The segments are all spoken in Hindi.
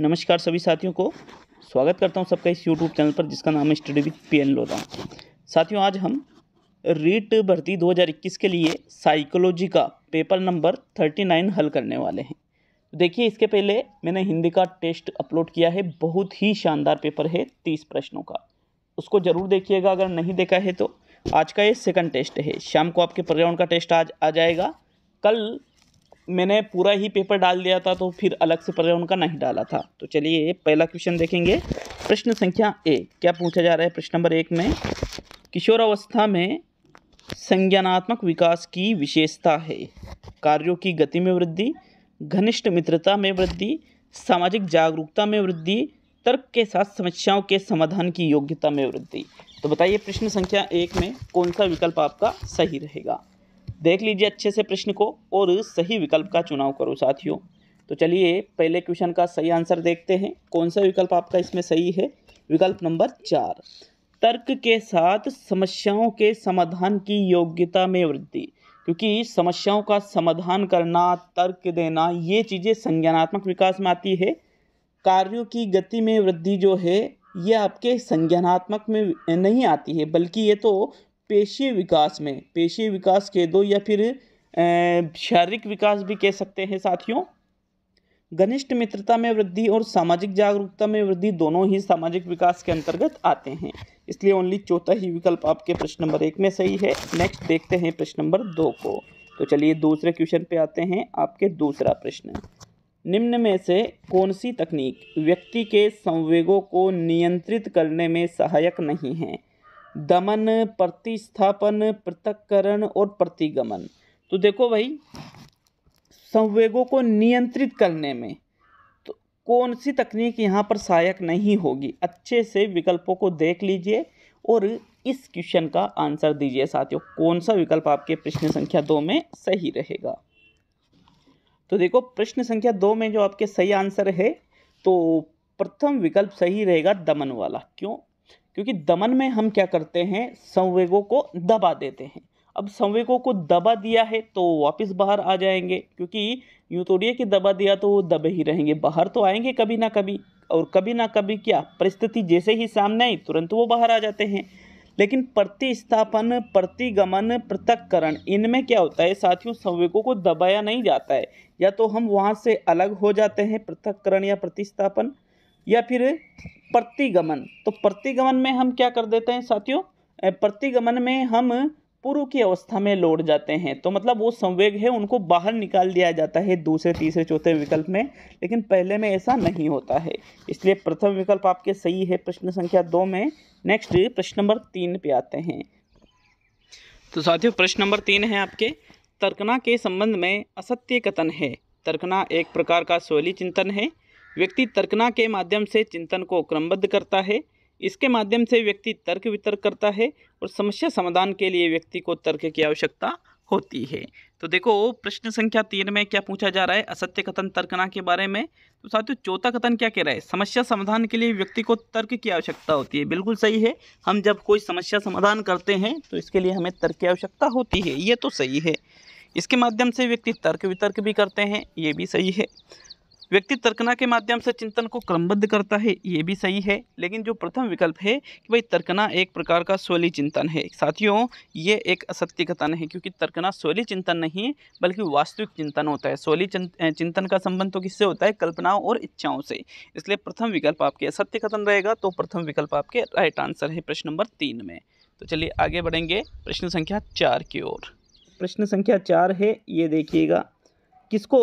नमस्कार सभी साथियों को स्वागत करता हूं सबका इस यूट्यूब चैनल पर जिसका नाम है study with P N Lodha साथियों आज हम रीट भर्ती 2021 के लिए साइकोलॉजी का पेपर नंबर 39 हल करने वाले हैं देखिए इसके पहले मैंने हिंदी का टेस्ट अपलोड किया है बहुत ही शानदार पेपर है तीस प्रश्नों का उसको ज़रूर देखिएगा अगर नहीं देखा है तो आज का ये सेकंड टेस्ट है शाम को आपके पर्यावरण का टेस्ट आज आ जाएगा कल मैंने पूरा ही पेपर डाल दिया था तो फिर अलग से पर्याय उनका नहीं डाला था तो चलिए पहला क्वेश्चन देखेंगे प्रश्न संख्या ए क्या पूछा जा रहा है प्रश्न नंबर एक में किशोरावस्था में संज्ञानात्मक विकास की विशेषता है कार्यों की गति में वृद्धि घनिष्ठ मित्रता में वृद्धि सामाजिक जागरूकता में वृद्धि तर्क के साथ समस्याओं के समाधान की योग्यता में वृद्धि तो बताइए प्रश्न संख्या एक में कौन सा विकल्प आपका सही रहेगा देख लीजिए अच्छे से प्रश्न को और सही विकल्प का चुनाव करो साथियों तो चलिए पहले क्वेश्चन का सही आंसर देखते हैं कौन सा विकल्प आपका इसमें सही है विकल्प नंबर चार तर्क के साथ समस्याओं के समाधान की योग्यता में वृद्धि क्योंकि समस्याओं का समाधान करना तर्क देना ये चीज़ें संज्ञानात्मक विकास में आती है कार्यों की गति में वृद्धि जो है ये आपके संज्ञानात्मक में नहीं आती है बल्कि ये तो पेशी विकास में पेशी विकास कह दो या फिर शारीरिक विकास भी कह सकते हैं साथियों घनिष्ठ मित्रता में वृद्धि और सामाजिक जागरूकता में वृद्धि दोनों ही सामाजिक विकास के अंतर्गत आते हैं इसलिए ओनली चौथा ही विकल्प आपके प्रश्न नंबर एक में सही है नेक्स्ट देखते हैं प्रश्न नंबर दो को तो चलिए दूसरे क्वेश्चन पे आते हैं आपके दूसरा प्रश्न निम्न में से कौन सी तकनीक व्यक्ति के संवेगों को नियंत्रित करने में सहायक नहीं है दमन प्रतिस्थापन पृथककरण और प्रतिगमन तो देखो भाई संवेगों को नियंत्रित करने में तो कौन सी तकनीक यहाँ पर सहायक नहीं होगी अच्छे से विकल्पों को देख लीजिए और इस क्वेश्चन का आंसर दीजिए साथियों कौन सा विकल्प आपके प्रश्न संख्या दो में सही रहेगा तो देखो प्रश्न संख्या दो में जो आपके सही आंसर है तो प्रथम विकल्प सही रहेगा दमन वाला क्यों क्योंकि दमन में हम क्या करते हैं संवेगों को दबा देते हैं अब संवेगों को दबा दिया है तो वापस बाहर आ जाएंगे क्योंकि यूँ तोड़िए कि दबा दिया तो वो दबे ही रहेंगे बाहर तो आएंगे कभी ना कभी और कभी ना कभी क्या परिस्थिति जैसे ही सामने आई तुरंत वो बाहर आ जाते हैं लेकिन प्रतिस्थापन प्रतिगमन पृथककरण इनमें क्या होता है साथियों संवेगों को दबाया नहीं जाता है या तो हम वहाँ से अलग हो जाते हैं पृथककरण या प्रतिस्थापन या फिर प्रतिगमन तो प्रतिगमन में हम क्या कर देते हैं साथियों प्रतिगमन में हम पूर्व की अवस्था में लौट जाते हैं तो मतलब वो संवेग है उनको बाहर निकाल दिया जाता है दूसरे तीसरे चौथे विकल्प में लेकिन पहले में ऐसा नहीं होता है इसलिए प्रथम विकल्प आपके सही है प्रश्न संख्या दो में नेक्स्ट प्रश्न नंबर तीन पे आते हैं तो साथियों प्रश्न नंबर तीन है आपके तर्कना के संबंध में असत्य कथन है तर्कना एक प्रकार का शैली चिंतन है व्यक्ति तर्कना के माध्यम से चिंतन को क्रमबद्ध करता है इसके माध्यम से व्यक्ति तर्क वितर्क करता है और समस्या समाधान के लिए व्यक्ति को तर्क की आवश्यकता होती है तो देखो प्रश्न संख्या तीन में क्या पूछा जा रहा है असत्य कथन तर्कना के बारे में तो साथियों चौथा कथन क्या कह रहा है समस्या समाधान के लिए व्यक्ति को तर्क की आवश्यकता होती है बिल्कुल सही है हम जब कोई समस्या समाधान करते हैं तो इसके लिए हमें तर्क की आवश्यकता होती है ये तो सही है इसके माध्यम से व्यक्ति तर्क वितर्क भी करते हैं ये भी सही है व्यक्ति तर्कना के माध्यम से चिंतन को क्रमबद्ध करता है ये भी सही है लेकिन जो प्रथम विकल्प है कि भाई तर्कना एक प्रकार का स्वली चिंतन है साथियों ये एक असत्य कथन है क्योंकि तर्कना स्वली चिंतन नहीं बल्कि वास्तविक चिंतन होता है स्वली चिंतन का संबंध तो किससे होता है कल्पनाओं और इच्छाओं से इसलिए प्रथम विकल्प आपके असत्य कथन रहेगा तो प्रथम विकल्प आपके राइट आंसर है प्रश्न नंबर तीन में तो चलिए आगे बढ़ेंगे प्रश्न संख्या चार की ओर प्रश्न संख्या चार है ये देखिएगा किसको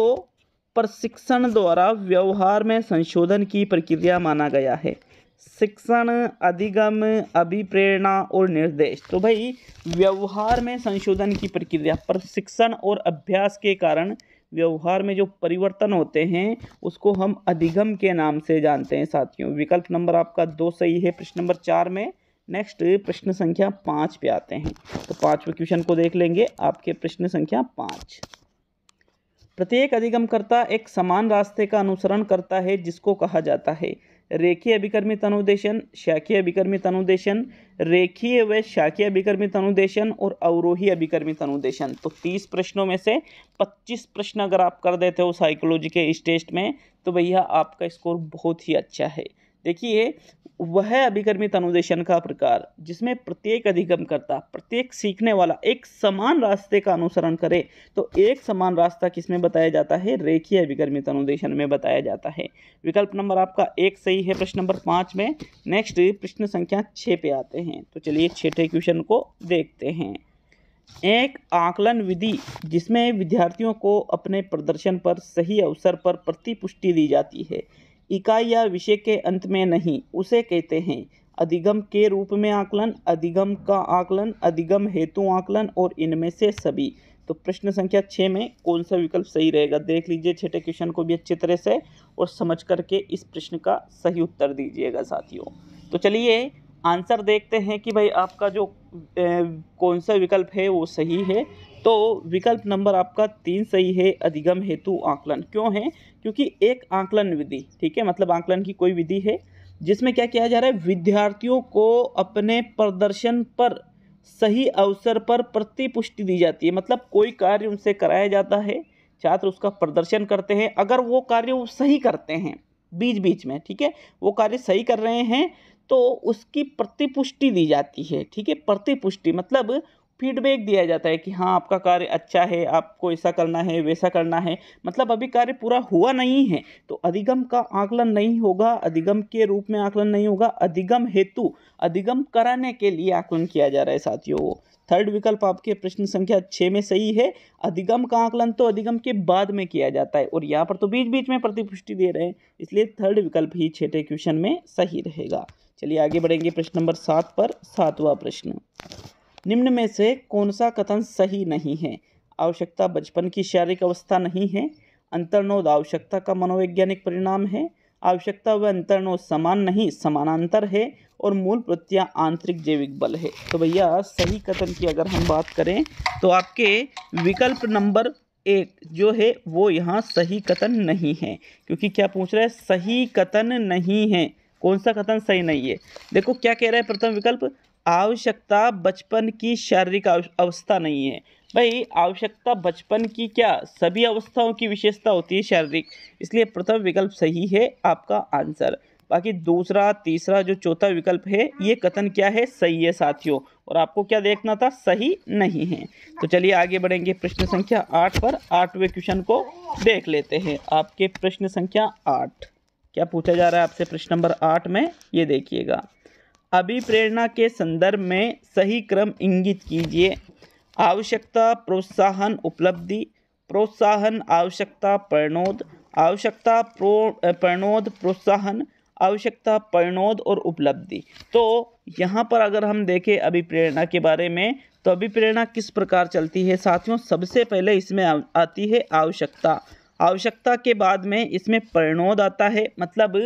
प्रशिक्षण द्वारा व्यवहार में संशोधन की प्रक्रिया माना गया है शिक्षण अधिगम अभिप्रेरणा और निर्देश तो भाई व्यवहार में संशोधन की प्रक्रिया प्रशिक्षण और अभ्यास के कारण व्यवहार में जो परिवर्तन होते हैं उसको हम अधिगम के नाम से जानते हैं साथियों विकल्प नंबर आपका दो सही है प्रश्न नंबर चार में नेक्स्ट प्रश्न संख्या पाँच पे आते हैं तो पाँचवें क्वेश्चन को देख लेंगे आपके प्रश्न संख्या पाँच प्रत्येक अधिगमकर्ता एक समान रास्ते का अनुसरण करता है जिसको कहा जाता है रेखीय अभिकर्मित अनुदेशन शाखीय अभिकर्मित अनुदेशन रेखीय व शाखीय अभिकर्मित अनुदेशन और अवरोही अभिकर्मित अनुदेशन तो तीस प्रश्नों में से पच्चीस प्रश्न अगर आप कर देते हो साइकोलॉजी के इस टेस्ट में तो भैया आपका स्कोर बहुत ही अच्छा है देखिए वह अभिकर्मित अनुदेशन का प्रकार जिसमें प्रत्येक अधिगमकर्ता प्रत्येक सीखने वाला एक समान रास्ते का अनुसरण करे तो एक समान रास्ता किसमें बताया जाता है रेखीय अभिकर्मित अनुदेशन में बताया जाता है विकल्प नंबर आपका एक सही है प्रश्न नंबर पाँच में नेक्स्ट प्रश्न संख्या छः पे आते हैं तो चलिए छठे क्वेश्चन को देखते हैं एक आकलन विधि जिसमें विद्यार्थियों को अपने प्रदर्शन पर सही अवसर पर प्रतिपुष्टि दी जाती है इकाई या विषय के अंत में नहीं उसे कहते हैं अधिगम के रूप में आकलन अधिगम का आकलन अधिगम हेतु आकलन और इनमें से सभी तो प्रश्न संख्या छः में कौन सा विकल्प सही रहेगा देख लीजिए छठे क्वेश्चन को भी अच्छी तरह से और समझ करके इस प्रश्न का सही उत्तर दीजिएगा साथियों तो चलिए आंसर देखते हैं कि भाई आपका जो ए, कौन सा विकल्प है वो सही है तो विकल्प नंबर आपका तीन सही है अधिगम हेतु आंकलन क्यों है क्योंकि एक आंकलन विधि ठीक है मतलब आंकलन की कोई विधि है जिसमें क्या किया जा रहा है विद्यार्थियों को अपने प्रदर्शन पर सही अवसर पर प्रतिपुष्टि दी जाती है मतलब कोई कार्य उनसे कराया जाता है छात्र उसका प्रदर्शन करते हैं अगर वो कार्य वो सही करते हैं बीच बीच में ठीक है वो कार्य सही कर रहे हैं तो उसकी प्रतिपुष्टि दी जाती है ठीक है प्रतिपुष्टि मतलब फीडबैक दिया जाता है कि हाँ आपका कार्य अच्छा है आपको ऐसा करना है वैसा करना है मतलब अभी कार्य पूरा हुआ नहीं है तो अधिगम का आकलन नहीं होगा अधिगम के रूप में आकलन नहीं होगा अधिगम हेतु अधिगम कराने के लिए आकलन किया जा रहा है साथियों थर्ड विकल्प आपके प्रश्न संख्या छः में सही है अधिगम का आकलन तो अधिगम के बाद में किया जाता है और यहाँ पर तो बीच बीच में प्रतिपुष्टि दे रहे हैं इसलिए थर्ड विकल्प ही छठे क्वेश्चन में सही रहेगा चलिए आगे बढ़ेंगे प्रश्न नंबर सात पर सातवां प्रश्न निम्न में से कौन सा कथन सही नहीं है आवश्यकता बचपन की शारीरिक अवस्था नहीं है अंतर्नोद आवश्यकता का मनोवैज्ञानिक परिणाम है आवश्यकता व अंतर्नोद समान नहीं समानांतर है और मूल प्रत्या आंतरिक जैविक बल है तो भैया सही कथन की अगर हम बात करें तो आपके विकल्प नंबर एक जो है वो यहाँ सही कथन नहीं है क्योंकि क्या पूछ रहा है सही कथन नहीं है कौन सा कथन सही नहीं है देखो क्या कह रहा है प्रथम विकल्प आवश्यकता बचपन की शारीरिक अवस्था नहीं है भाई आवश्यकता बचपन की क्या सभी अवस्थाओं की विशेषता होती है शारीरिक इसलिए प्रथम विकल्प सही है आपका आंसर बाकी दूसरा तीसरा जो चौथा विकल्प है ये कथन क्या है सही है साथियों और आपको क्या देखना था सही नहीं है तो चलिए आगे बढ़ेंगे प्रश्न संख्या आठ पर आठवें क्वेश्चन को देख लेते हैं आपके प्रश्न संख्या आठ क्या पूछा जा रहा है आपसे प्रश्न नंबर आठ में ये देखिएगा अभिप्रेरणा के संदर्भ में सही क्रम इंगित कीजिए आवश्यकता प्रोत्साहन उपलब्धि प्रोत्साहन आवश्यकता प्रणोद आवश्यकता प्रो प्रणोद प्रोत्साहन आवश्यकता परिणोद और उपलब्धि तो यहाँ पर अगर हम देखें अभिप्रेरणा के बारे में तो अभिप्रेरणा किस प्रकार चलती है साथियों सबसे पहले इसमें आती है आवश्यकता आवश्यकता के बाद में इसमें प्रणोद आता है मतलब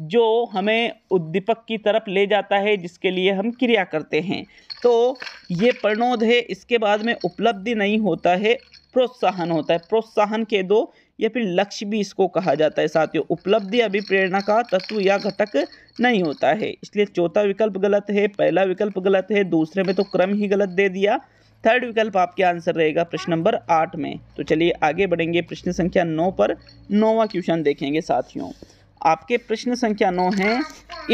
जो हमें उद्दीपक की तरफ ले जाता है जिसके लिए हम क्रिया करते हैं तो ये प्रणोद है इसके बाद में उपलब्धि नहीं होता है प्रोत्साहन होता है प्रोत्साहन के दो या फिर लक्ष्य भी इसको कहा जाता है साथियों उपलब्धि अभी प्रेरणा का तत्व या घटक नहीं होता है इसलिए चौथा विकल्प गलत है पहला विकल्प गलत है दूसरे में तो क्रम ही गलत दे दिया थर्ड विकल्प आपके आंसर रहेगा प्रश्न नंबर आठ में तो चलिए आगे बढ़ेंगे प्रश्न संख्या नौ पर नौवा क्वेश्चन देखेंगे साथियों आपके प्रश्न संख्या नौ है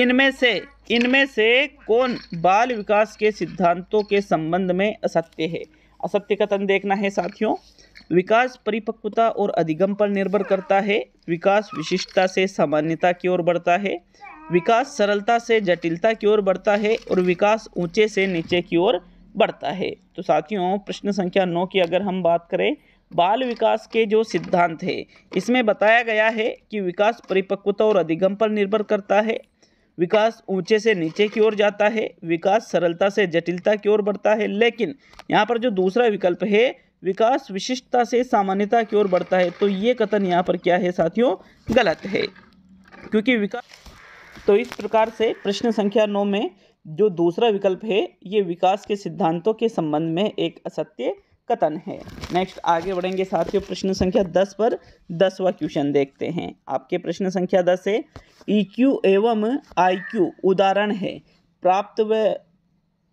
इनमें से इनमें से कौन बाल विकास के सिद्धांतों के संबंध में असत्य है असत्य कथन देखना है साथियों विकास परिपक्वता और अधिगम पर निर्भर करता है विकास विशिष्टता से सामान्यता की ओर बढ़ता है विकास सरलता से जटिलता की ओर बढ़ता है और विकास ऊंचे से नीचे की ओर बढ़ता है तो साथियों प्रश्न संख्या नौ की अगर हम बात करें बाल विकास के जो सिद्धांत है इसमें बताया गया है कि विकास परिपक्वता और अधिगम पर निर्भर करता है विकास ऊंचे से नीचे की ओर जाता है विकास सरलता से जटिलता की ओर बढ़ता है लेकिन यहाँ पर जो दूसरा विकल्प है विकास विशिष्टता से सामान्यता की ओर बढ़ता है तो ये कथन यहाँ पर क्या है साथियों गलत है क्योंकि विकास तो इस प्रकार से प्रश्न संख्या नौ में जो दूसरा विकल्प है ये विकास के सिद्धांतों के संबंध में एक असत्य कथन है नेक्स्ट आगे बढ़ेंगे साथियों प्रश्न संख्या दस पर दसवा क्वेश्चन देखते हैं आपके प्रश्न संख्या दस है क्यू e एवं क्यू उदाहरण है प्राप्त व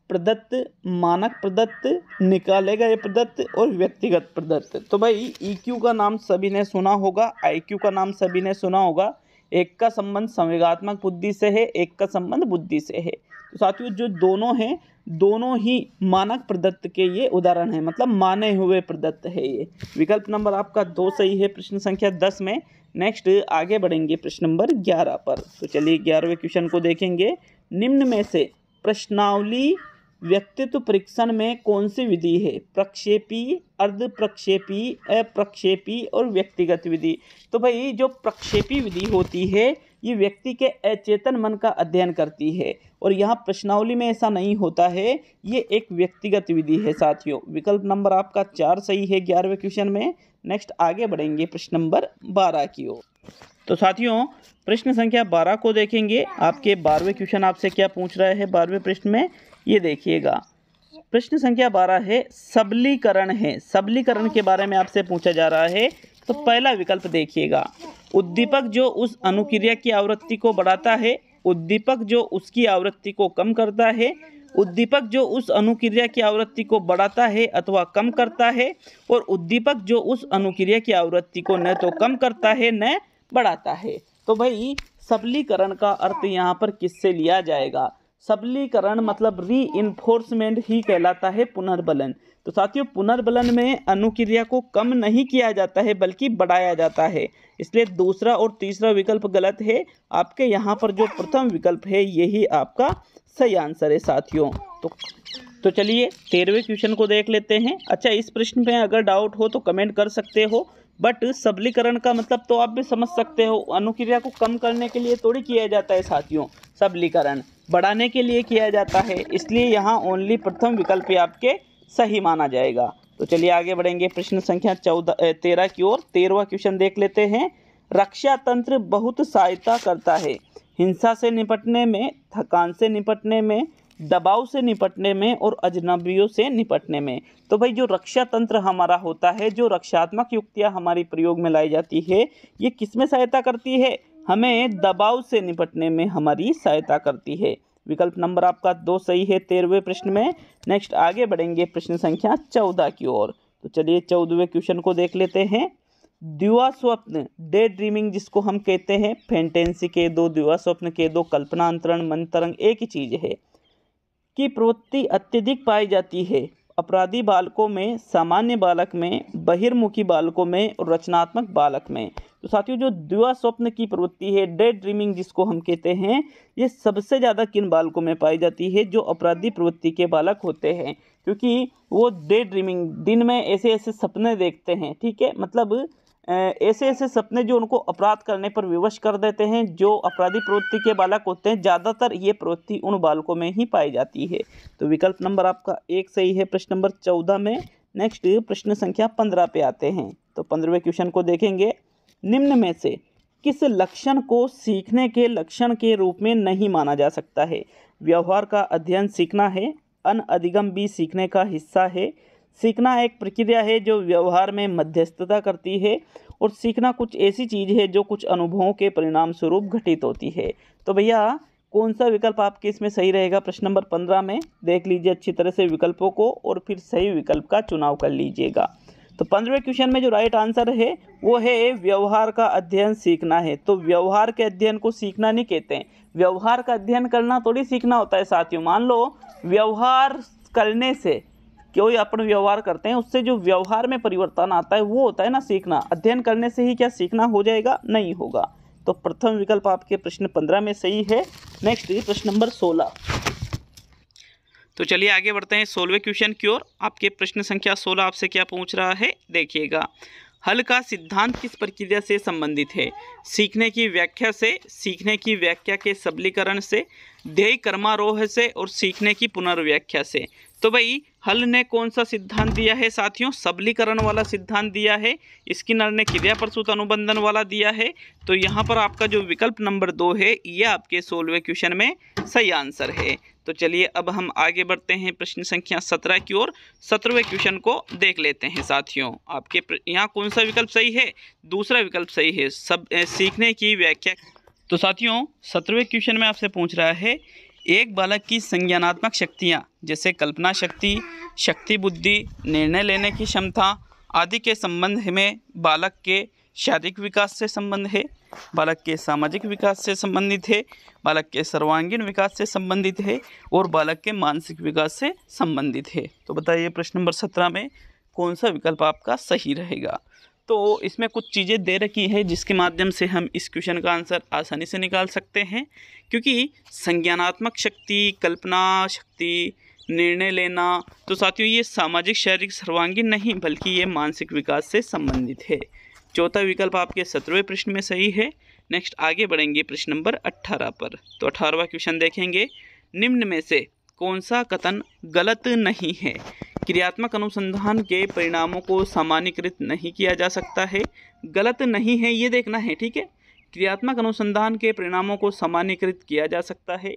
प्रदत्त मानक प्रदत्त निकाले गए प्रदत्त और व्यक्तिगत प्रदत्त तो भाई क्यू e का नाम सभी ने सुना होगा क्यू का नाम सभी ने सुना होगा एक का संबंध संवेगात्मक बुद्धि से है एक का संबंध बुद्धि से है तो साथियों जो दोनों हैं दोनों ही मानक प्रदत्त के ये उदाहरण हैं मतलब माने हुए प्रदत्त है ये विकल्प नंबर आपका दो सही है प्रश्न संख्या दस में नेक्स्ट आगे बढ़ेंगे प्रश्न नंबर ग्यारह पर तो चलिए ग्यारहवें क्वेश्चन को देखेंगे निम्न में से प्रश्नावली व्यक्तित्व परीक्षण में कौन सी विधि है प्रक्षेपी अर्ध प्रक्षेपी अप्रक्षेपी और व्यक्तिगत विधि तो भाई जो प्रक्षेपी विधि होती है ये व्यक्ति के अचेतन मन का अध्ययन करती है और यहाँ प्रश्नावली में ऐसा नहीं होता है ये एक व्यक्तिगत विधि है साथियों विकल्प नंबर आपका चार सही है ग्यारहवें क्वेश्चन में नेक्स्ट आगे बढ़ेंगे प्रश्न नंबर बारह की ओर तो साथियों प्रश्न संख्या बारह को देखेंगे आपके बारहवें क्वेश्चन आपसे क्या पूछ रहा है बारहवें प्रश्न में ये देखिएगा प्रश्न संख्या बारह है सबलीकरण है सबलीकरण के बारे में आपसे पूछा जा रहा है तो पहला विकल्प देखिएगा उद्दीपक जो उस अनुक्रिया की आवृत्ति को बढ़ाता है उद्दीपक जो उसकी आवृत्ति को कम करता है उद्दीपक जो उस अनुक्रिया की आवृत्ति को बढ़ाता है अथवा कम करता है और उद्दीपक जो उस अनुक्रिया की आवृत्ति को न तो कम करता है न बढ़ाता है तो भाई सबलीकरण का अर्थ यहाँ पर किससे लिया जाएगा सबलीकरण मतलब री इन्फोर्समेंट ही कहलाता है पुनर्बलन तो साथियों पुनर्बलन में अनुक्रिया को कम नहीं किया जाता है बल्कि बढ़ाया जाता है इसलिए दूसरा और तीसरा विकल्प गलत है आपके यहाँ पर जो प्रथम विकल्प है यही आपका सही आंसर है साथियों तो तो चलिए तेरहवें क्वेश्चन को देख लेते हैं अच्छा इस प्रश्न में अगर डाउट हो तो कमेंट कर सकते हो बट सबलीकरण का मतलब तो आप भी समझ सकते हो अनुक्रिया को कम करने के लिए थोड़ी किया जाता है साथियों सबलीकरण बढ़ाने के लिए किया जाता है इसलिए यहाँ ओनली प्रथम विकल्प ही आपके सही माना जाएगा तो चलिए आगे बढ़ेंगे प्रश्न संख्या चौदह तेरह की ओर तेरहवा क्वेश्चन देख लेते हैं रक्षा तंत्र बहुत सहायता करता है हिंसा से निपटने में थकान से निपटने में दबाव से निपटने में और अजनबियों से निपटने में तो भाई जो रक्षा तंत्र हमारा होता है जो रक्षात्मक युक्तियाँ हमारी प्रयोग में लाई जाती है ये किस में सहायता करती है हमें दबाव से निपटने में हमारी सहायता करती है विकल्प नंबर आपका दो सही है तेरहवें प्रश्न में नेक्स्ट आगे बढ़ेंगे प्रश्न संख्या चौदह की ओर तो चलिए चौदहवें क्वेश्चन को देख लेते हैं दुआ स्वप्न डे ड्रीमिंग जिसको हम कहते हैं फेंटेंसी के दो दिवा स्वप्न के दो कल्पना अंतरण मंतरंग एक ही चीज़ है की प्रवृत्ति अत्यधिक पाई जाती है अपराधी बालकों में सामान्य बालक में बहिर्मुखी बालकों में और रचनात्मक बालक में तो साथियों जो द्वा स्वप्न की प्रवृत्ति है डे ड्रीमिंग जिसको हम कहते हैं ये सबसे ज़्यादा किन बालकों में पाई जाती है जो अपराधी प्रवृत्ति के बालक होते हैं क्योंकि वो डे ड्रीमिंग दिन में ऐसे ऐसे सपने देखते हैं ठीक है मतलब ऐसे ऐसे सपने जो उनको अपराध करने पर विवश कर देते हैं जो अपराधी प्रवृत्ति के बालक होते हैं ज़्यादातर ये प्रवृत्ति उन बालकों में ही पाई जाती है तो विकल्प नंबर आपका एक सही है प्रश्न नंबर चौदह में नेक्स्ट प्रश्न संख्या पंद्रह पे आते हैं तो पंद्रहवें क्वेश्चन को देखेंगे निम्न में से किस लक्षण को सीखने के लक्षण के रूप में नहीं माना जा सकता है व्यवहार का अध्ययन सीखना है अन अधिगम भी सीखने का हिस्सा है सीखना एक प्रक्रिया है जो व्यवहार में मध्यस्थता करती है और सीखना कुछ ऐसी चीज़ है जो कुछ अनुभवों के परिणाम स्वरूप घटित होती है तो भैया कौन सा विकल्प आपके इसमें सही रहेगा प्रश्न नंबर पंद्रह में देख लीजिए अच्छी तरह से विकल्पों को और फिर सही विकल्प का चुनाव कर लीजिएगा तो पंद्रहवें क्वेश्चन में जो राइट आंसर है वो है व्यवहार का अध्ययन सीखना है तो व्यवहार के अध्ययन को सीखना नहीं कहते हैं व्यवहार का अध्ययन करना थोड़ी सीखना होता है साथियों मान लो व्यवहार करने से कोई अपन व्यवहार करते हैं उससे जो व्यवहार में परिवर्तन आता है वो होता है ना सीखना अध्ययन करने से ही क्या सीखना हो जाएगा नहीं होगा तो प्रथम विकल्प आपके प्रश्न पंद्रह में सही है नेक्स्ट प्रश्न नंबर सोलह तो चलिए आगे बढ़ते हैं सोलवे क्वेश्चन की ओर आपके प्रश्न संख्या सोलह आपसे क्या पूछ रहा है देखिएगा हल का सिद्धांत किस प्रक्रिया से संबंधित है सीखने की व्याख्या से सीखने की व्याख्या के सबलीकरण से ध्येय कर्मारोह से और सीखने की पुनर्व्याख्या से तो भाई हल ने कौन सा सिद्धांत दिया है साथियों सबलीकरण वाला सिद्धांत दिया है स्किनर ने क्रिया प्रसूत अनुबंधन वाला दिया है तो यहाँ पर आपका जो विकल्प नंबर दो है यह आपके सोलवे क्वेश्चन में सही आंसर है तो चलिए अब हम आगे बढ़ते हैं प्रश्न संख्या सत्रह की ओर सत्रहवें क्वेश्चन को देख लेते हैं साथियों आपके यहाँ कौन सा विकल्प सही है दूसरा विकल्प सही है सब सीखने की व्याख्या तो साथियों सत्रहवें क्वेश्चन में आपसे पूछ रहा है एक बालक की संज्ञानात्मक शक्तियाँ जैसे कल्पना शक्ति शक्ति बुद्धि निर्णय लेने की क्षमता आदि के संबंध में बालक के शारीरिक विकास से संबंध है बालक के सामाजिक विकास से संबंधित है बालक के सर्वांगीण विकास से संबंधित है और बालक के मानसिक विकास से संबंधित है तो बताइए प्रश्न नंबर सत्रह में कौन सा विकल्प आपका सही रहेगा तो इसमें कुछ चीज़ें दे रखी है जिसके माध्यम से हम इस क्वेश्चन का आंसर आसानी से निकाल सकते हैं क्योंकि संज्ञानात्मक शक्ति कल्पना शक्ति निर्णय लेना तो साथियों ये सामाजिक शारीरिक सर्वांगीण नहीं बल्कि ये मानसिक विकास से संबंधित है चौथा विकल्प आपके सत्रहवें प्रश्न में सही है नेक्स्ट आगे बढ़ेंगे प्रश्न नंबर अट्ठारह पर तो अठारहवा क्वेश्चन देखेंगे निम्न में से कौन सा कथन गलत नहीं है क्रियात्मक अनुसंधान के परिणामों को सामान्यकृत नहीं किया जा सकता है गलत नहीं है ये देखना है ठीक है क्रियात्मक अनुसंधान के परिणामों को सामान्यकृत किया जा सकता है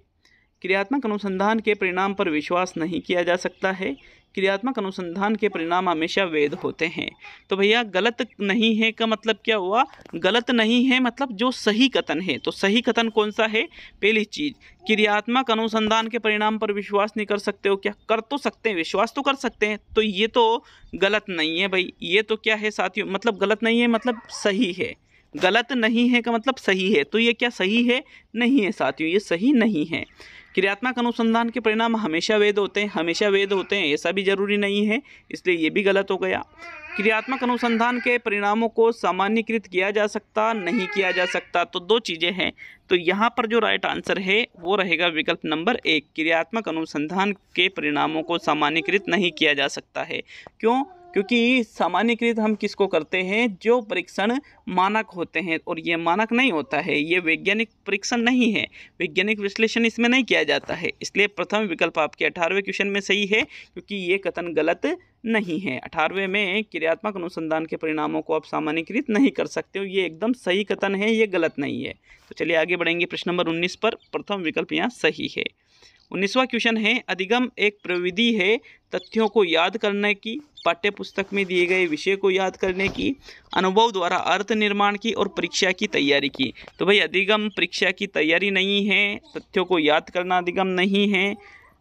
क्रियात्मक अनुसंधान के परिणाम पर विश्वास नहीं किया जा सकता है क्रियात्मक अनुसंधान के परिणाम हमेशा वेद होते हैं तो भैया गलत नहीं है का मतलब क्या हुआ गलत नहीं है मतलब जो सही कथन है तो सही कथन कौन सा है पहली चीज़ क्रियात्मक अनुसंधान के परिणाम पर विश्वास नहीं कर सकते हो क्या कर तो सकते हैं विश्वास तो कर सकते हैं तो ये तो गलत नहीं है भाई ये तो क्या है साथियों मतलब गलत नहीं है मतलब सही है गलत नहीं है का मतलब सही है तो ये क्या सही है नहीं है साथियों ये सही नहीं है क्रियात्मक अनुसंधान के परिणाम हमेशा वेद होते हैं हमेशा वेद होते हैं ऐसा भी जरूरी नहीं है इसलिए ये भी गलत हो गया क्रियात्मक अनुसंधान के परिणामों को सामान्यकृत किया जा सकता नहीं किया जा सकता तो दो चीज़ें हैं तो यहाँ पर जो राइट आंसर है वो रहेगा विकल्प नंबर एक क्रियात्मक अनुसंधान के परिणामों को सामान्यकृत नहीं किया जा सकता है क्यों क्योंकि सामान्यकृत हम किसको करते हैं जो परीक्षण मानक होते हैं और ये मानक नहीं होता है ये वैज्ञानिक परीक्षण नहीं है वैज्ञानिक विश्लेषण इसमें नहीं किया जाता है इसलिए प्रथम विकल्प आपके अठारहवें क्वेश्चन में सही है क्योंकि ये कथन गलत नहीं है अठारहवें में क्रियात्मक अनुसंधान के परिणामों को आप सामान्यकृत नहीं कर सकते हो ये एकदम सही कथन है ये गलत नहीं है तो चलिए आगे बढ़ेंगे प्रश्न नंबर उन्नीस पर प्रथम विकल्प यहाँ सही है उन्नीसवा क्वेश्चन है अधिगम एक प्रविधि है तथ्यों को याद करने की पाठ्य पुस्तक में दिए गए विषय को याद करने की अनुभव द्वारा अर्थ निर्माण की और परीक्षा की तैयारी की तो भाई अधिगम परीक्षा की तैयारी नहीं है तथ्यों को याद करना अधिगम नहीं है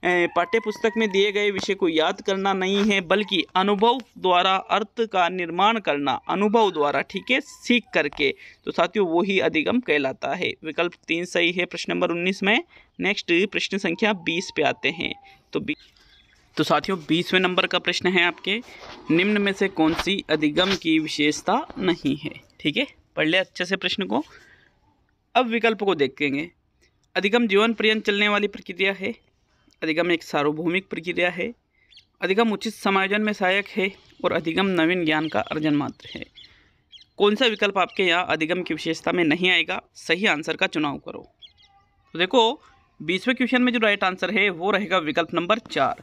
पाठ्य पुस्तक में दिए गए विषय को याद करना नहीं है बल्कि अनुभव द्वारा अर्थ का निर्माण करना अनुभव द्वारा ठीक है सीख करके तो साथियों वही अधिगम कहलाता है विकल्प तीन सही है प्रश्न नंबर उन्नीस में नेक्स्ट प्रश्न संख्या बीस पे आते हैं तो बी तो साथियों बीसवें नंबर का प्रश्न है आपके निम्न में से कौन सी अधिगम की विशेषता नहीं है ठीक है पढ़ लिया अच्छे से प्रश्न को अब विकल्प को देखेंगे अधिगम जीवन पर्यंत चलने वाली प्रक्रिया है अधिगम एक सार्वभौमिक प्रक्रिया है अधिगम उचित समायोजन में सहायक है और अधिगम नवीन ज्ञान का अर्जन मात्र है कौन सा विकल्प आपके यहाँ अधिगम की विशेषता में नहीं आएगा सही आंसर का चुनाव करो तो देखो बीसवें क्वेश्चन में जो राइट आंसर है वो रहेगा विकल्प नंबर चार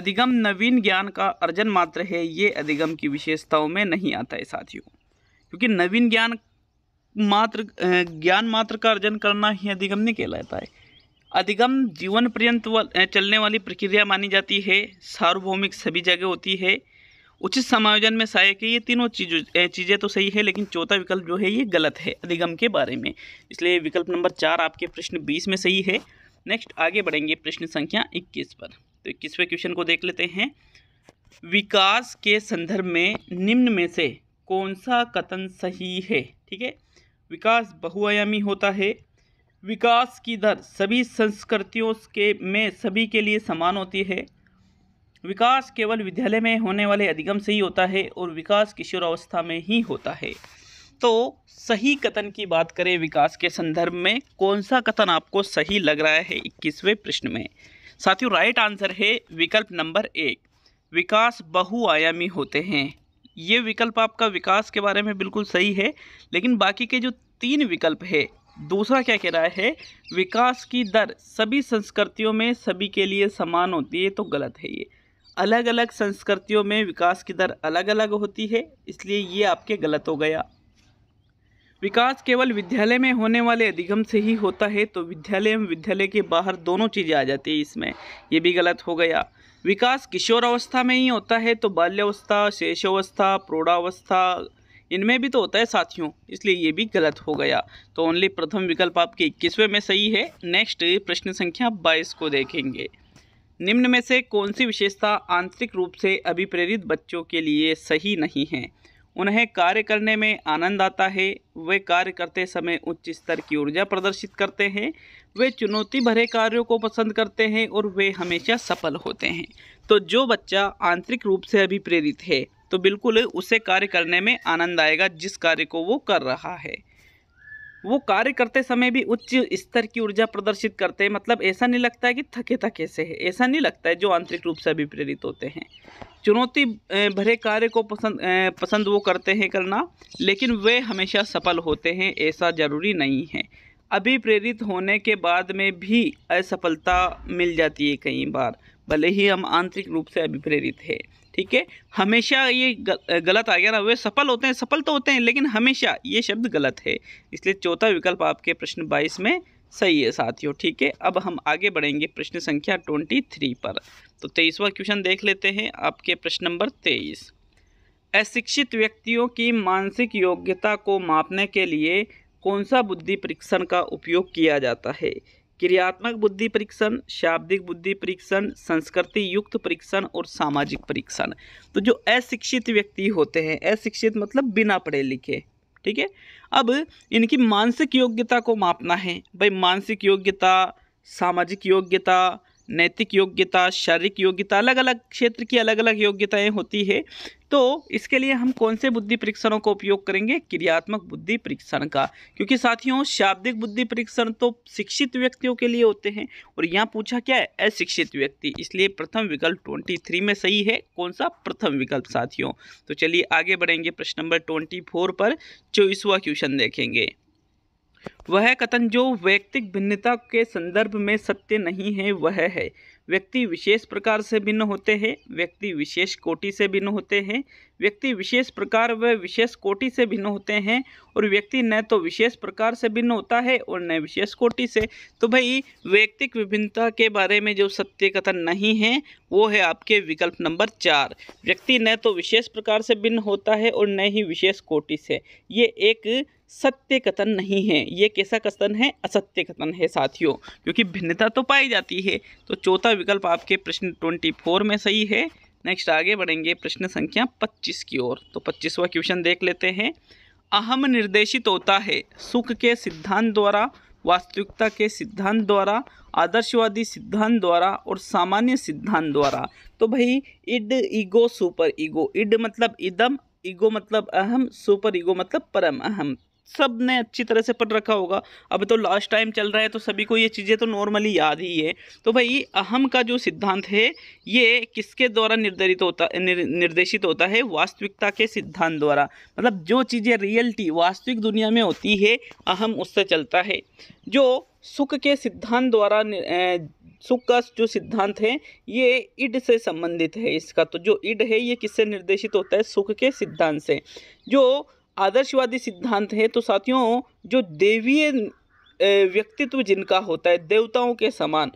अधिगम नवीन ज्ञान का अर्जन मात्र है ये अधिगम की विशेषताओं में नहीं आता है साथियों क्योंकि नवीन ज्ञान मात्र ज्ञान मात्र का अर्जन करना ही अधिगम नहीं कहलाता है अधिगम जीवन पर्यंत चलने वाली प्रक्रिया मानी जाती है सार्वभौमिक सभी जगह होती है उचित समायोजन में सहायक है ये तीनों चीज़ों चीज़ें तो सही है लेकिन चौथा विकल्प जो है ये गलत है अधिगम के बारे में इसलिए विकल्प नंबर चार आपके प्रश्न बीस में सही है नेक्स्ट आगे बढ़ेंगे प्रश्न संख्या इक्कीस पर तो इक्कीसवें क्वेश्चन को देख लेते हैं विकास के संदर्भ में निम्न में से कौन सा कथन सही है ठीक है विकास बहुआयामी होता है विकास की दर सभी संस्कृतियों के में सभी के लिए समान होती है विकास केवल विद्यालय में होने वाले अधिगम से ही होता है और विकास किशोरावस्था में ही होता है तो सही कथन की बात करें विकास के संदर्भ में कौन सा कथन आपको सही लग रहा है इक्कीसवें प्रश्न में साथियों राइट आंसर है विकल्प नंबर एक विकास बहुआयामी होते हैं ये विकल्प आपका विकास के बारे में बिल्कुल सही है लेकिन बाकी के जो तीन विकल्प है दूसरा क्या कह रहा है विकास की दर सभी संस्कृतियों में सभी के लिए समान होती है तो गलत है ये अलग अलग संस्कृतियों में विकास की दर अलग अलग होती है इसलिए ये आपके गलत हो गया विकास केवल विद्यालय में होने वाले अधिगम से ही होता है तो विद्यालय एवं विद्यालय के बाहर दोनों चीज़ें आ जाती है इसमें ये भी गलत हो गया विकास किशोर अवस्था में ही होता है तो बाल्यावस्था शेषावस्था प्रौढ़ावस्था इनमें भी तो होता है साथियों इसलिए ये भी गलत हो गया तो ओनली प्रथम विकल्प आपके इक्कीसवें में सही है नेक्स्ट प्रश्न संख्या बाईस को देखेंगे निम्न में से कौन सी विशेषता आंतरिक रूप से अभिप्रेरित बच्चों के लिए सही नहीं है उन्हें कार्य करने में आनंद आता है वे कार्य करते समय उच्च स्तर की ऊर्जा प्रदर्शित करते हैं वे चुनौती भरे कार्यों को पसंद करते हैं और वे हमेशा सफल होते हैं तो जो बच्चा आंतरिक रूप से अभिप्रेरित है तो बिल्कुल उसे कार्य करने में आनंद आएगा जिस कार्य को वो कर रहा है वो कार्य करते समय भी उच्च स्तर की ऊर्जा प्रदर्शित करते हैं मतलब ऐसा नहीं लगता है कि थके थके से है ऐसा नहीं लगता है जो आंतरिक रूप से अभिप्रेरित होते हैं चुनौती भरे कार्य को पसंद पसंद वो करते हैं करना लेकिन वे हमेशा सफल होते हैं ऐसा ज़रूरी नहीं है अभिप्रेरित होने के बाद में भी असफलता मिल जाती है कई बार भले ही हम आंतरिक रूप से अभिप्रेरित हैं ठीक है हमेशा ये गलत आ गया ना वे सफल होते हैं सफल तो होते हैं लेकिन हमेशा ये शब्द गलत है इसलिए चौथा विकल्प आपके प्रश्न बाईस में सही है साथियों ठीक है अब हम आगे बढ़ेंगे प्रश्न संख्या ट्वेंटी थ्री पर तो तेईसवा क्वेश्चन देख लेते हैं आपके प्रश्न नंबर तेईस अशिक्षित व्यक्तियों की मानसिक योग्यता को मापने के लिए कौन सा बुद्धि परीक्षण का उपयोग किया जाता है क्रियात्मक बुद्धि परीक्षण शाब्दिक बुद्धि परीक्षण संस्कृति युक्त परीक्षण और सामाजिक परीक्षण तो जो अशिक्षित व्यक्ति होते हैं अशिक्षित मतलब बिना पढ़े लिखे ठीक है अब इनकी मानसिक योग्यता को मापना है भाई मानसिक योग्यता सामाजिक योग्यता नैतिक योग्यता शारीरिक योग्यता अलग अलग क्षेत्र की अलग अलग योग्यताएं होती है तो इसके लिए हम कौन से बुद्धि परीक्षणों का उपयोग करेंगे क्रियात्मक बुद्धि परीक्षण का क्योंकि साथियों शाब्दिक बुद्धि परीक्षण तो शिक्षित व्यक्तियों के लिए होते हैं और यहाँ पूछा क्या है अशिक्षित व्यक्ति इसलिए प्रथम विकल्प ट्वेंटी थ्री में सही है कौन सा प्रथम विकल्प साथियों तो चलिए आगे बढ़ेंगे प्रश्न नंबर ट्वेंटी फोर पर चौबीसवा क्वेश्चन देखेंगे वह कथन जो व्यक्तिक भिन्नता के संदर्भ में सत्य नहीं है वह है व्यक्ति विशेष प्रकार से भिन्न होते हैं व्यक्ति विशेष कोटि से भिन्न होते हैं व्यक्ति विशेष प्रकार व विशेष कोटि से भिन्न होते हैं और व्यक्ति न तो विशेष प्रकार से भिन्न होता है और न विशेष कोटि से तो भाई व्यक्तिक विभिन्नता के बारे में जो सत्य कथन नहीं है वो है आपके विकल्प नंबर चार व्यक्ति न तो विशेष प्रकार से भिन्न होता है और न ही विशेष कोटि से ये एक सत्य कथन नहीं है ये कैसा कथन है असत्य कथन है साथियों क्योंकि भिन्नता तो पाई जाती है तो चौथा विकल्प आपके प्रश्न ट्वेंटी फोर में सही है नेक्स्ट आगे बढ़ेंगे प्रश्न संख्या पच्चीस की ओर तो पच्चीसवा क्वेश्चन देख लेते हैं अहम निर्देशित होता है सुख के सिद्धांत द्वारा वास्तविकता के सिद्धांत द्वारा आदर्शवादी सिद्धांत द्वारा और सामान्य सिद्धांत द्वारा तो भाई id ego super ego id मतलब इदम ईगो मतलब अहम सुपर ईगो मतलब परम अहम सब ने अच्छी तरह से पढ़ रखा होगा अब तो लास्ट टाइम चल रहा है तो सभी को ये चीज़ें तो नॉर्मली याद ही है तो भाई अहम का जो सिद्धांत है ये किसके द्वारा निर्धारित होता निर, निर्देशित होता है वास्तविकता के सिद्धांत द्वारा मतलब जो चीज़ें रियलिटी वास्तविक दुनिया में होती है अहम उससे चलता है जो सुख के सिद्धांत द्वारा सुख का जो सिद्धांत है ये इड से संबंधित है इसका तो जो इड है ये किससे निर्देशित होता है सुख के सिद्धांत से जो आदर्शवादी सिद्धांत है तो साथियों जो देवीय व्यक्तित्व जिनका होता है देवताओं के समान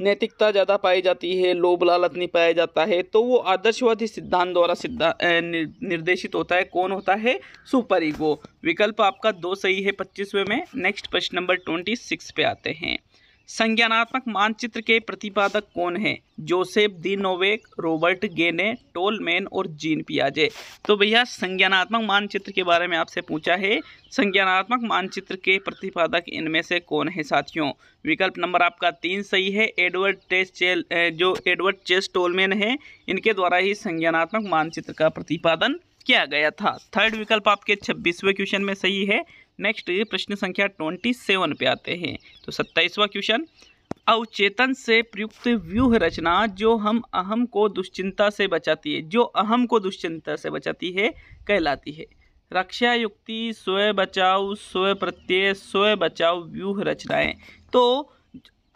नैतिकता ज़्यादा पाई जाती है लोभ लालच नहीं पाया जाता है तो वो आदर्शवादी सिद्धांत द्वारा सिद्धा निर्देशित होता है कौन होता है सुपर ईगो विकल्प आपका दो सही है पच्चीसवें में नेक्स्ट प्रश्न नंबर ट्वेंटी सिक्स पे आते हैं संज्ञानात्मक मानचित्र के प्रतिपादक कौन हैं Joseph D Novak Robert Gagne Tolman और जीन पियाजे तो भैया संज्ञानात्मक मानचित्र के बारे में आपसे पूछा है संज्ञानात्मक मानचित्र के प्रतिपादक इनमें से कौन है साथियों विकल्प नंबर आपका तीन सही है एडवर्ड टेस चेल जो एडवर्ड चेस टोलमैन है इनके द्वारा ही संज्ञानात्मक मानचित्र का प्रतिपादन किया गया था थर्ड विकल्प आपके छब्बीसवें क्वेश्चन में सही है नेक्स्ट प्रश्न संख्या ट्वेंटी सेवन पे आते हैं तो सत्ताईसवा क्वेश्चन अवचेतन से प्रयुक्त व्यूह रचना जो हम अहम को दुश्चिंता से बचाती है जो अहम को दुश्चिंता से बचाती है कहलाती है रक्षा युक्ति स्वय बचाव स्वय प्रत्यय स्वय बचाव व्यूह रचनाएं तो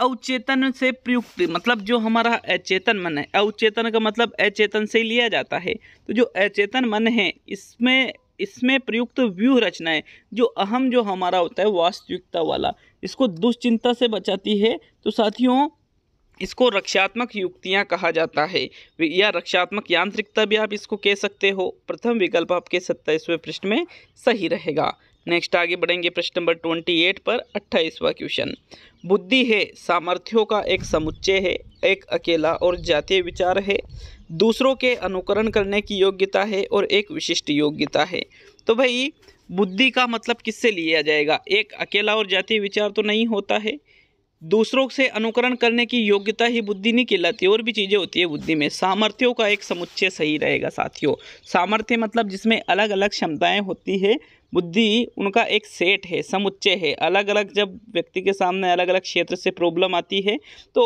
अवचेतन से प्रयुक्त मतलब जो हमारा अचेतन मन है अवचेतन का मतलब अचेतन से लिया जाता है तो जो अचेतन मन है इसमें इसमें प्रयुक्त व्यूह रचनाएं जो अहम जो हमारा होता है वास्तविकता वाला इसको दुश्चिंता से बचाती है तो साथियों इसको रक्षात्मक युक्तियां कहा जाता है या रक्षात्मक यांत्रिकता भी आप इसको कह सकते हो प्रथम विकल्प आपके सत्ताईसवें पृष्ठ में सही रहेगा नेक्स्ट आगे बढ़ेंगे प्रश्न नंबर ट्वेंटी एट पर अट्ठाईसवा क्वेश्चन बुद्धि है सामर्थ्यों का एक समुच्चय है एक अकेला और जातीय विचार है दूसरों के अनुकरण करने की योग्यता है और एक विशिष्ट योग्यता है तो भाई बुद्धि का मतलब किससे लिया जाएगा एक अकेला और जातीय विचार तो नहीं होता है दूसरों से अनुकरण करने की योग्यता ही बुद्धि नहीं कहलाती और भी चीज़ें होती है बुद्धि में सामर्थ्यों का एक समुच्चय सही रहेगा साथियों सामर्थ्य मतलब जिसमें अलग अलग क्षमताएं होती है बुद्धि उनका एक सेट है समुच्चय है अलग अलग जब व्यक्ति के सामने अलग अलग क्षेत्र से प्रॉब्लम आती है तो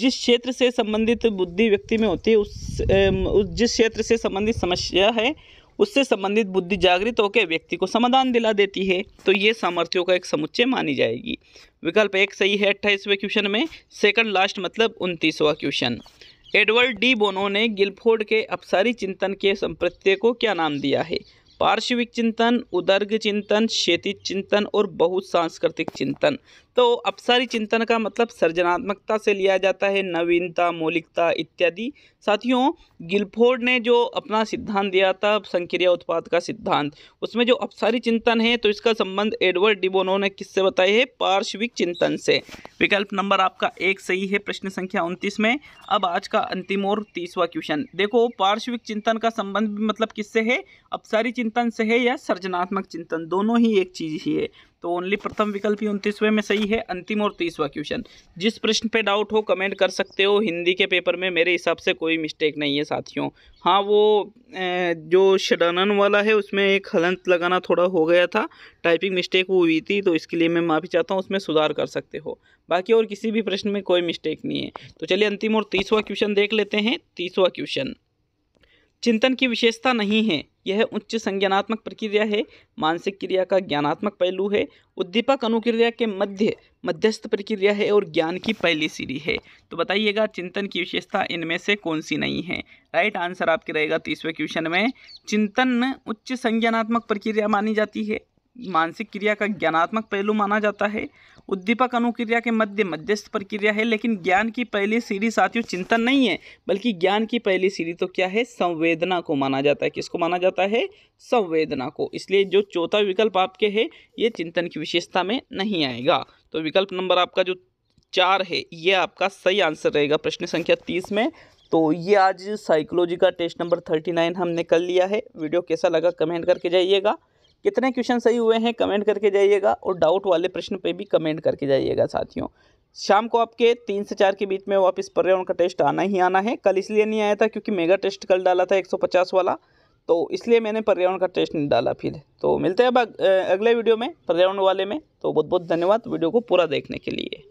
जिस क्षेत्र से संबंधित बुद्धि व्यक्ति में होती है उस, उस जिस क्षेत्र से संबंधित समस्या है उससे संबंधित बुद्धि जागृत होकर व्यक्ति को समाधान दिला देती है तो ये सामर्थ्यों का एक समुच्चय मानी जाएगी विकल्प एक सही है अट्ठाईसवें क्वेश्चन में सेकंड लास्ट मतलब उनतीसवा क्वेश्चन एडवर्ड डी बोनो ने गिलफोर्ड के अपसारी चिंतन के संप्रत्य को क्या नाम दिया है पार्श्विक चिंतन उदर्ग चिंतन क्षेत्र चिंतन और बहुत सांस्कृतिक चिंतन तो अपसारी चिंतन का मतलब सृजनात्मकता से लिया जाता है नवीनता मौलिकता इत्यादि साथियों गिलफोर्ड ने जो अपना सिद्धांत दिया था संक्रिया उत्पाद का सिद्धांत उसमें जो अपसारी चिंतन है तो इसका संबंध एडवर्ड डिबोनो ने किससे बताया है पार्श्विक चिंतन से विकल्प नंबर आपका एक सही है प्रश्न संख्या उनतीस में अब आज का अंतिम और तीसवा क्वेश्चन देखो पार्श्विक चिंतन का संबंध मतलब किससे है अपसारी चिंतन चिंतन से है या सर्जनात्मक चिंतन दोनों ही एक चीज़ ही है तो ओनली प्रथम विकल्प ही उनतीसवें में सही है अंतिम और तीसवा क्वेश्चन जिस प्रश्न पे डाउट हो कमेंट कर सकते हो हिंदी के पेपर में मेरे हिसाब से कोई मिस्टेक नहीं है साथियों हाँ वो जो शडानन वाला है उसमें एक हलंत लगाना थोड़ा हो गया था टाइपिंग मिस्टेक वो हुई थी तो इसके लिए मैं माफ़ी चाहता हूँ उसमें सुधार कर सकते हो बाकी और किसी भी प्रश्न में कोई मिस्टेक नहीं है तो चलिए अंतिम और तीसवा क्वेश्चन देख लेते हैं तीसवा क्वेश्चन चिंतन की विशेषता नहीं है यह उच्च संज्ञानात्मक प्रक्रिया है मानसिक क्रिया का ज्ञानात्मक पहलू है उद्दीपक अनुक्रिया के मध्य मध्यस्थ प्रक्रिया है और ज्ञान की पहली सीढ़ी है तो बताइएगा चिंतन की विशेषता इनमें से कौन सी नहीं है राइट आंसर आपके रहेगा तीसवें तो क्वेश्चन में चिंतन उच्च संज्ञानात्मक प्रक्रिया मानी जाती है मानसिक क्रिया का ज्ञानात्मक पहलू माना जाता है उद्दीपक अनुक्रिया के मध्य मध्यस्थ प्रक्रिया है लेकिन ज्ञान की पहली सीढ़ी साथियों चिंतन नहीं है बल्कि ज्ञान की पहली सीढ़ी तो क्या है संवेदना को माना जाता है किसको माना जाता है संवेदना को इसलिए जो चौथा विकल्प आपके है ये चिंतन की विशेषता में नहीं आएगा तो विकल्प नंबर आपका जो चार है ये आपका सही आंसर रहेगा प्रश्न संख्या तीस में तो ये आज साइकोलॉजी का टेस्ट नंबर थर्टी नाइन हमने कर लिया है वीडियो कैसा लगा कमेंट करके जाइएगा कितने क्वेश्चन सही हुए हैं कमेंट करके जाइएगा और डाउट वाले प्रश्न पे भी कमेंट करके जाइएगा साथियों शाम को आपके तीन से चार के बीच में वापस पर्यावरण का टेस्ट आना ही आना है कल इसलिए नहीं आया था क्योंकि मेगा टेस्ट कल डाला था 150 वाला तो इसलिए मैंने पर्यावरण का टेस्ट नहीं डाला फिर तो मिलते हैं अब अगले वीडियो में पर्यावरण वाले में तो बहुत बहुत धन्यवाद वीडियो को पूरा देखने के लिए